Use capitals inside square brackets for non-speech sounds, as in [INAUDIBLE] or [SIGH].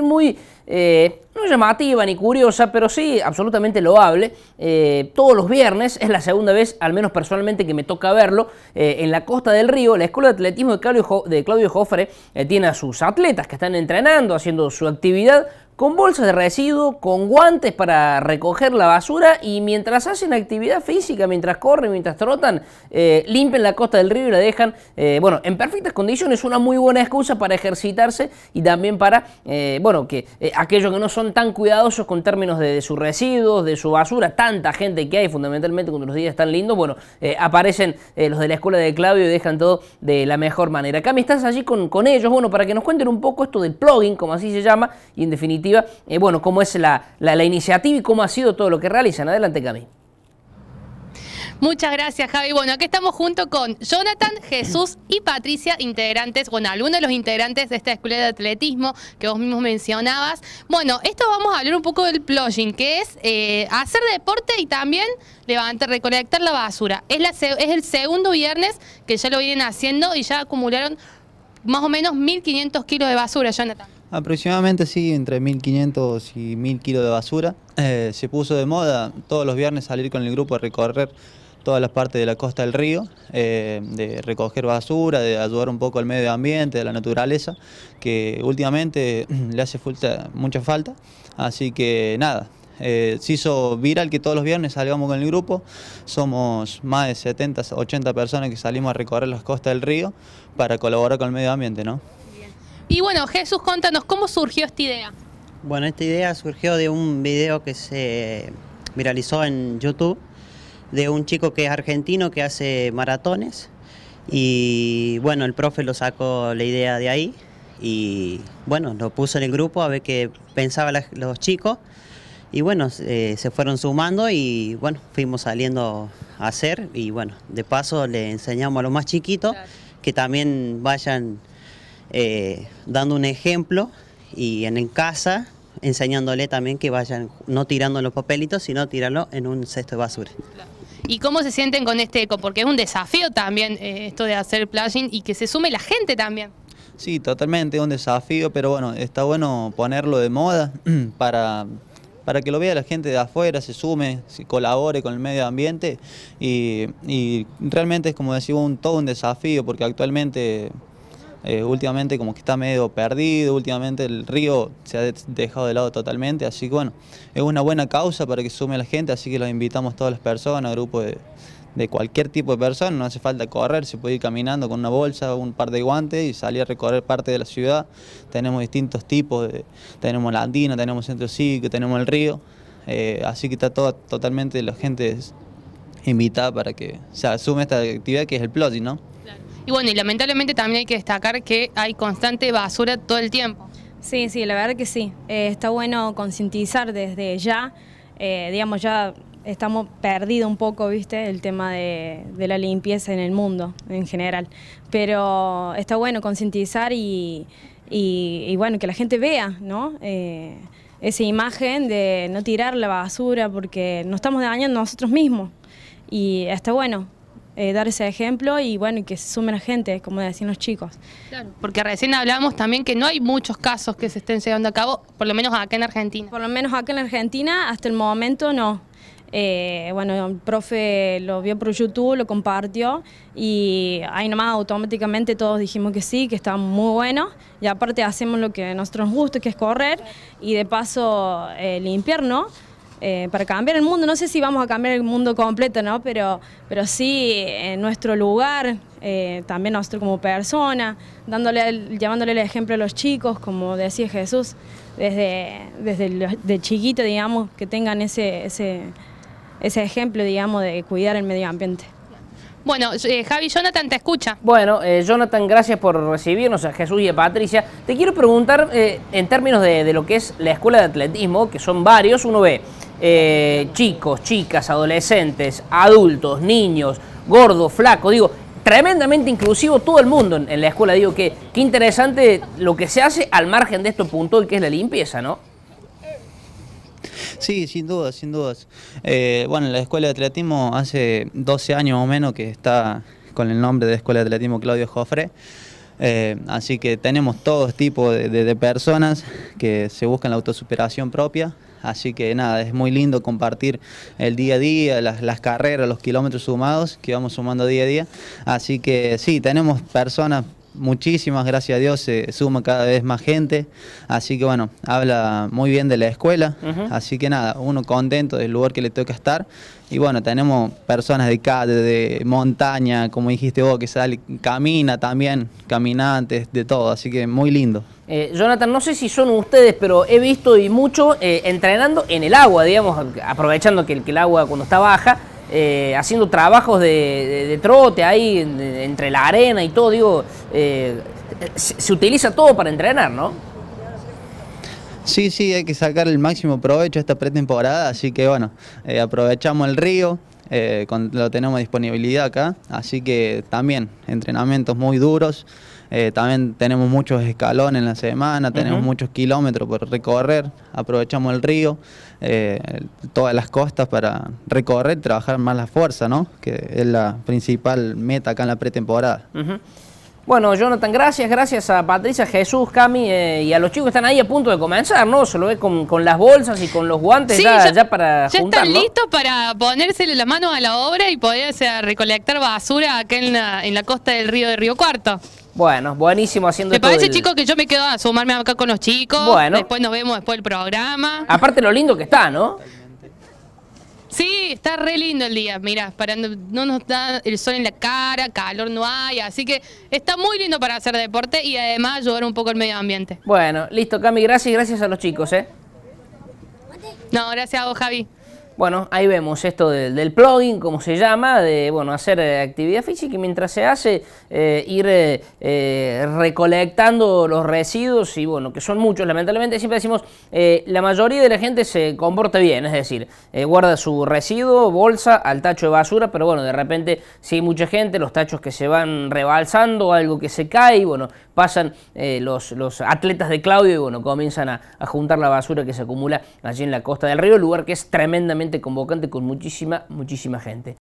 muy eh, no llamativa ni curiosa, pero sí absolutamente loable. Eh, todos los viernes, es la segunda vez, al menos personalmente, que me toca verlo, eh, en la costa del río, la Escuela de Atletismo de Claudio, Joffre de Claudio eh, tiene a sus atletas que están entrenando, haciendo su actividad, con bolsas de residuo, con guantes para recoger la basura y mientras hacen actividad física, mientras corren, mientras trotan, limpian la costa del río y la dejan, bueno, en perfectas condiciones, una muy buena excusa para ejercitarse y también para, bueno, que aquellos que no son tan cuidadosos con términos de, sus residuos, de su basura, tanta gente que hay fundamentalmente cuando los días están lindos, bueno, eh, aparecen eh, los de la escuela de Claudio y dejan todo de la mejor manera. Cami, estás allí con, ellos, bueno, para que nos cuenten un poco esto del plugin, como así se llama, y en definitiva, eh, bueno, cómo es la, la, la iniciativa y cómo ha sido todo lo que realizan. Adelante, Cami. Muchas gracias, Javi. Bueno, aquí estamos junto con Jonathan, Jesús y Patricia, integrantes, bueno, algunos de los integrantes de esta escuela de atletismo que vos mismos mencionabas. Bueno, esto vamos a hablar un poco del plugin que es eh, hacer deporte y también levantar, recolectar la basura. Es, el segundo viernes que ya lo vienen haciendo y ya acumularon más o menos 1.500 kilos de basura, Jonathan. Aproximadamente, sí, entre 1.500 y 1.000 kilos de basura. Eh, se puso de moda todos los viernes salir con el grupo a recorrer todas las partes de la costa del río, eh, de recoger basura, de ayudar un poco al medio ambiente, a la naturaleza, que últimamente [CLEARS THROAT] le hace falta, mucha falta. Así que nada, eh, se hizo viral que todos los viernes salgamos con el grupo. Somos más de 70, 80 personas que salimos a recorrer las costas del río para colaborar con el medio ambiente, ¿no? Y bueno, Jesús, contanos, ¿cómo surgió esta idea? Bueno, esta idea surgió de un video que se viralizó en YouTube de un chico que es argentino que hace maratones. Y bueno, el profe lo sacó la idea de ahí y bueno, lo puso en el grupo a ver qué pensaban los chicos. Y bueno, se fueron sumando y bueno, fuimos saliendo a hacer y bueno, de paso le enseñamos a los más chiquitos que también vayan eh, dando un ejemplo y en casa enseñándole también que vayan no tirando los papelitos, sino tirarlo en un cesto de basura. ¿Y cómo se sienten con este eco? Porque es un desafío también eh, esto de hacer plashing y que se sume la gente también. Sí, totalmente, es un desafío, pero bueno, está bueno ponerlo de moda [CLEARS THROAT] para, para que lo vea la gente de afuera, se sume, se colabore con el medio ambiente y, realmente es como decir, un, todo un desafío porque actualmente eh, últimamente como que está medio perdido, últimamente el río se ha dejado de lado totalmente, así que bueno, es una buena causa para que sume la gente, así que los invitamos a todas las personas, grupos de, cualquier tipo de persona, no hace falta correr, se puede ir caminando con una bolsa, un par de guantes y salir a recorrer parte de la ciudad. Tenemos distintos tipos, tenemos la andina, tenemos centro cívico, tenemos el río, eh, así que está todo totalmente la gente invitada para que se asume esta actividad que es el plotting, ¿no? Y bueno, y lamentablemente también hay que destacar que hay constante basura todo el tiempo. Sí, sí, la verdad que sí. Eh, está bueno concientizar desde ya, eh, digamos, ya estamos perdidos un poco, viste, el tema de, la limpieza en el mundo en general. Pero está bueno concientizar y, bueno, que la gente vea, ¿no? Eh, esa imagen de no tirar la basura porque nos estamos dañando nosotros mismos. Y está bueno eh, dar ese ejemplo y bueno, y que se sumen a gente, como decían los chicos. porque recién hablábamos también que no hay muchos casos que se estén llevando a cabo, por lo menos acá en Argentina. Por lo menos acá en Argentina, hasta el momento no. Eh, bueno, el profe lo vio por YouTube, lo compartió y ahí nomás automáticamente todos dijimos que sí, que está muy bueno y aparte hacemos lo que a nosotros nos gusta, que es correr y de paso eh, limpiar, ¿no? Eh, para cambiar el mundo. No sé si vamos a cambiar el mundo completo, ¿no? Pero, pero sí eh, en nuestro lugar, eh, también nosotros como persona, dándole el, llevándole el ejemplo a los chicos, como decía Jesús, desde, desde de chiquito, digamos, que tengan ese, ese, ese ejemplo, digamos, de cuidar el medio ambiente. Bueno, Javi, Jonathan te escucha. Bueno, Jonathan, gracias por recibirnos a Jesús y a Patricia. Te quiero preguntar en términos de, de lo que es la escuela de atletismo, que son varios, uno ve eh, chicos, chicas, adolescentes, adultos, niños, gordos, flacos, digo, tremendamente inclusivo todo el mundo en, la escuela. Digo que qué interesante lo que se hace al margen de esto puntual que es la limpieza, ¿no? Sí, sin dudas, sin dudas. Eh, bueno, la escuela de atletismo hace 12 años o menos que está con el nombre de Escuela de Atletismo Claudio Jofre. Eh, así que tenemos todo tipo de, personas que se buscan la autosuperación propia Así que nada, es muy lindo compartir el día a día, las, carreras, los kilómetros sumados que vamos sumando día a día. Así que sí, tenemos personas muchísimas, gracias a Dios, se suma cada vez más gente. Así que bueno, habla muy bien de la escuela. Así que nada, uno contento del lugar que le toca estar. Y bueno, tenemos personas de calle, de montaña, como dijiste vos, que sale, camina también, caminantes, de todo. Así que muy lindo. Eh, Jonathan, no sé si son ustedes, pero he visto y mucho eh, entrenando en el agua, digamos, aprovechando que el, que el agua cuando está baja eh, haciendo trabajos de, trote ahí entre la arena y todo, digo, eh, se, utiliza todo para entrenar, ¿no? Sí, sí, hay que sacar el máximo provecho esta pretemporada, así que bueno, eh, aprovechamos el río, lo tenemos disponibilidad acá, así que también entrenamientos muy duros. Eh, también tenemos muchos escalones en la semana, tenemos muchos kilómetros por recorrer, aprovechamos el río, eh, todas las costas para recorrer, trabajar más la fuerza, ¿no? que es la principal meta acá en la pretemporada. Bueno, Jonathan, gracias, gracias a Patricia, Jesús, Cami eh, y a los chicos que están ahí a punto de comenzar, ¿no? Se lo ve con, las bolsas y con los guantes ya, para Ya están listos para ponérsele la mano a la obra y poder recolectar basura acá en la, en la costa del río de Río Cuarto. Bueno, buenísimo haciendo ¿Te parece, chicos, que yo me quedo a sumarme acá con los chicos? Bueno. Después nos vemos después el programa. Aparte lo lindo que está, ¿no? Sí, está re lindo el día, mira, para no, nos da el sol en la cara, calor no hay, así que está muy lindo para hacer deporte y además ayudar un poco el medio ambiente. Bueno, listo, Cami, gracias y gracias a los chicos, ¿eh? No, gracias a vos, Javi. Bueno, ahí vemos esto del del plugin, como se llama, de bueno, hacer eh, actividad física y mientras se hace eh, ir eh, recolectando los residuos y bueno, que son muchos, lamentablemente siempre decimos, la mayoría de la gente se comporta bien, es decir, guarda su residuo, bolsa, al tacho de basura, pero bueno, de repente si hay mucha gente, los tachos que se van rebalsando, algo que se cae y bueno, pasan los, los, atletas de Claudio y bueno, comienzan a, a juntar la basura que se acumula allí en la costa del río, lugar que es tremendamente convocante con muchísima, muchísima gente.